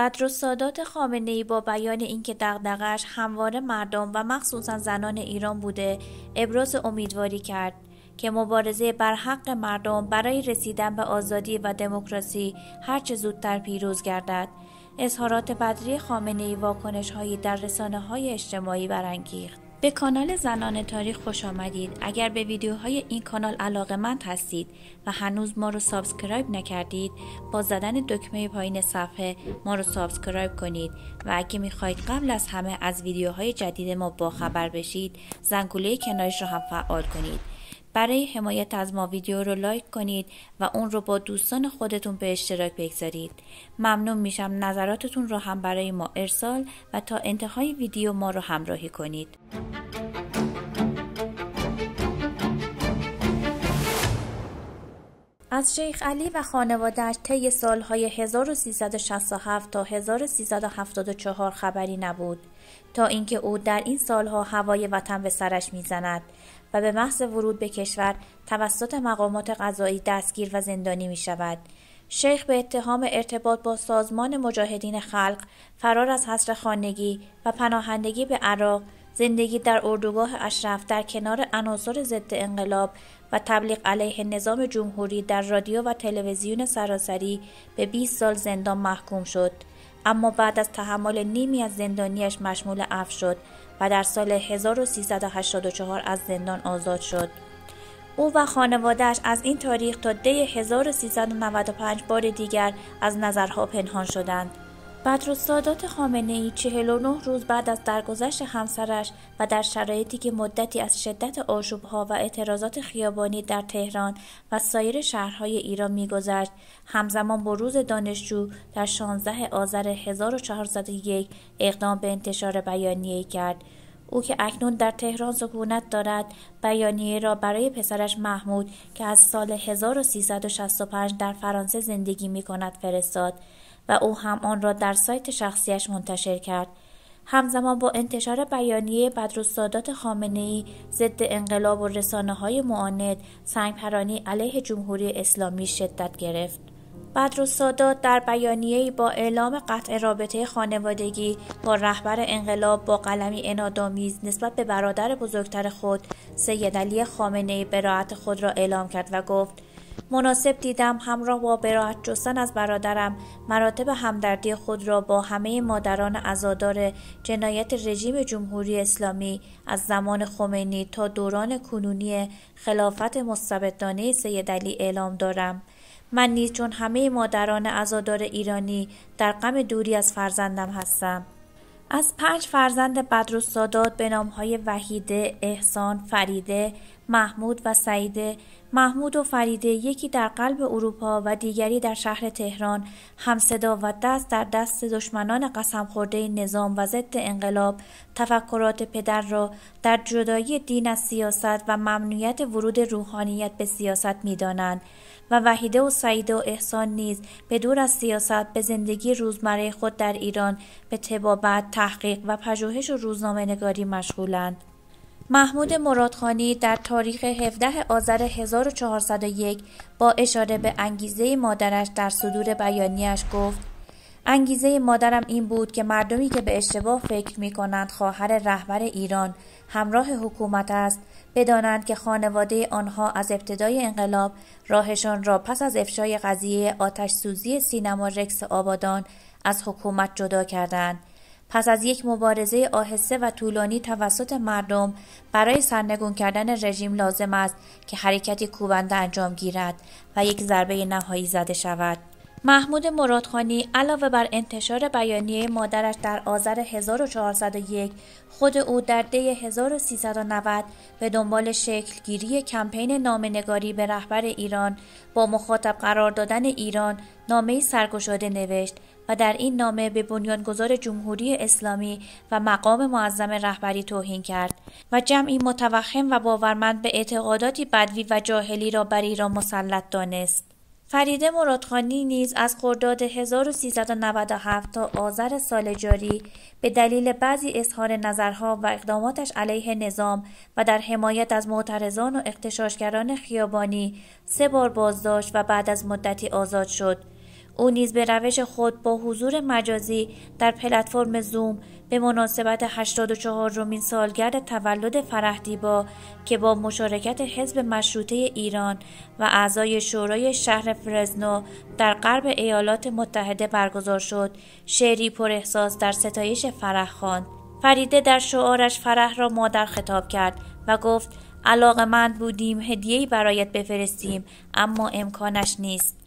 بدر سادات خامنه ای با بیان اینکه دغدغش همواره مردم و مخصوصا زنان ایران بوده ابراز امیدواری کرد که مبارزه بر حق مردم برای رسیدن به آزادی و دموکراسی هرچه زودتر پیروز گردد اظهارات بدری خامنه ای واکنش هایی در رسانه های اجتماعی برانگیخت به کانال زنان تاریخ خوش آمدید. اگر به ویدیوهای این کانال علاقه مند هستید و هنوز ما رو سابسکرایب نکردید با زدن دکمه پایین صفحه ما رو سابسکرایب کنید و اگه میخواید قبل از همه از ویدیوهای جدید ما با خبر بشید زنگوله کنارش رو هم فعال کنید. برای حمایت از ما ویدیو رو لایک کنید و اون رو با دوستان خودتون به اشتراک بگذارید. ممنون میشم نظراتتون رو هم برای ما ارسال و تا انتهای ویدیو ما رو همراهی کنید. از شیخ علی و خانوادهش طی سالهای 1367 تا 1374 خبری نبود تا اینکه او در این سالها هوای وطن به سرش میزند و به محض ورود به کشور توسط مقامات قضایی دستگیر و زندانی می شود. شیخ به اتهام ارتباط با سازمان مجاهدین خلق، فرار از حصر خانگی و پناهندگی به عراق زندگی در اردوگاه اشرف در کنار عناصر ضد انقلاب و تبلیغ علیه نظام جمهوری در رادیو و تلویزیون سراسری به 20 سال زندان محکوم شد اما بعد از تحمل نیمی از زندانیش مشمول اف شد و در سال 1384 از زندان آزاد شد او و خانوادهش از این تاریخ تا دی 1395 بار دیگر از نظرها پنهان شدند بدر سادات خامنه ای 49 روز بعد از درگذشت همسرش و در شرایطی که مدتی از شدت آشوبها و اعتراضات خیابانی در تهران و سایر شهرهای ایران میگذشت همزمان با روز دانشجو در 16 آذر 1401 اقدام به انتشار بیانیه کرد او که اکنون در تهران سکونت دارد بیانیه را برای پسرش محمود که از سال 1365 در فرانسه زندگی می کند فرستاد و او هم آن را در سایت شخصیش منتشر کرد همزمان با انتشار بیانیه خامنه ای ضد انقلاب و رسانه های معاند سنگپرانی علیه جمهوری اسلامی شدت گرفت بدرالسادات در بیانیه‌ای با اعلام قطع رابطه خانوادگی با رهبر انقلاب با قلمی انادامیز نسبت به برادر بزرگتر خود سید علی ای براعت خود را اعلام کرد و گفت مناسب دیدم همراه با براحت جستن از برادرم مراتب همدردی خود را با همه مادران ازادار جنایت رژیم جمهوری اسلامی از زمان خمینی تا دوران کنونی خلافت مستبدانه سید علی اعلام دارم من نیز چون همه مادران ازادار ایرانی در غم دوری از فرزندم هستم از پنج فرزند بدر به نامهای وحیده، احسان، فریده محمود و سعیده محمود و فریده یکی در قلب اروپا و دیگری در شهر تهران صدا و دست در دست دشمنان قسم خورده نظام و ضد انقلاب تفکرات پدر را در جدایی دین از سیاست و ممنوعیت ورود روحانیت به سیاست میدانند و وحیده و سعیده و احسان نیز به دور از سیاست به زندگی روزمره خود در ایران به تبابت تحقیق و پژوهش و روزنامهنگاری مشغولند محمود مرادخانی در تاریخ 17 آذر 1401 با اشاره به انگیزه مادرش در صدور بیانیش گفت انگیزه مادرم این بود که مردمی که به اشتباه فکر می کنند خواهر رهبر ایران همراه حکومت است بدانند که خانواده آنها از ابتدای انقلاب راهشان را پس از افشای قضیه آتش سوزی سینما رکس آبادان از حکومت جدا کردند پس از یک مبارزه آهسته و طولانی توسط مردم برای سرنگون کردن رژیم لازم است که حرکتی کوبنده انجام گیرد و یک ضربه نهایی زده شود محمود مرادخانی علاوه بر انتشار بیانیه مادرش در آذر 1401 خود او در دی 1390 به دنبال شکل گیری کمپین نامنگاری به رهبر ایران با مخاطب قرار دادن ایران نامه سرگشاده نوشت و در این نامه به بنیانگذار جمهوری اسلامی و مقام معظم رهبری توهین کرد و جمعی متوخم و باورمند به اعتقاداتی بدوی و جاهلی را بر ایران مسلط دانست فریده مرادخانی نیز از خرداد 1397 تا آذر سال جاری به دلیل بعضی اظهار نظرها و اقداماتش علیه نظام و در حمایت از معترضان و اقتشاشگران خیابانی سه بار بازداشت و بعد از مدتی آزاد شد او نیز به روش خود با حضور مجازی در پلتفرم زوم به مناسبت 84 رومین سالگرد تولد فرهدیبا که با مشارکت حزب مشروطه ایران و اعضای شورای شهر فرزنو در غرب ایالات متحده برگزار شد شعری پر احساس در ستایش فرح خان. فریده در شعارش فرح را مادر خطاب کرد و گفت علاقمند بودیم هدیه‌ای برایت بفرستیم اما امکانش نیست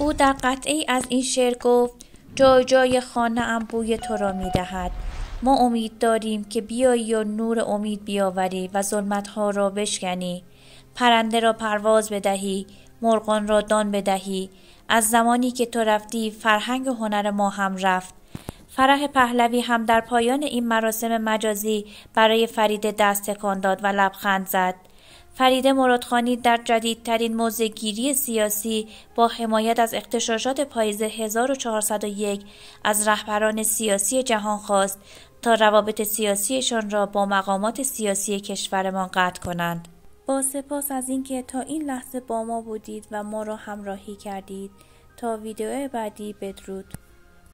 او در قطعی از این شعر گفت جای جای خانه ام بوی تو را می دهد. ما امید داریم که بیایی و نور امید بیاوری و ظلمت ها را بشکنی پرنده را پرواز بدهی مرغان را دان بدهی از زمانی که تو رفتی فرهنگ هنر ما هم رفت فرح پهلوی هم در پایان این مراسم مجازی برای فریده دست تکان داد و لبخند زد فریده مرادخانی در جدیدترین موزگیری سیاسی با حمایت از اقتشاشات پاییز 1401 از رهبران سیاسی جهان خواست تا روابط سیاسیشان را با مقامات سیاسی کشورمان قطع کنند. با سپاس از اینکه تا این لحظه با ما بودید و ما را همراهی کردید تا ویدیو بعدی بدرود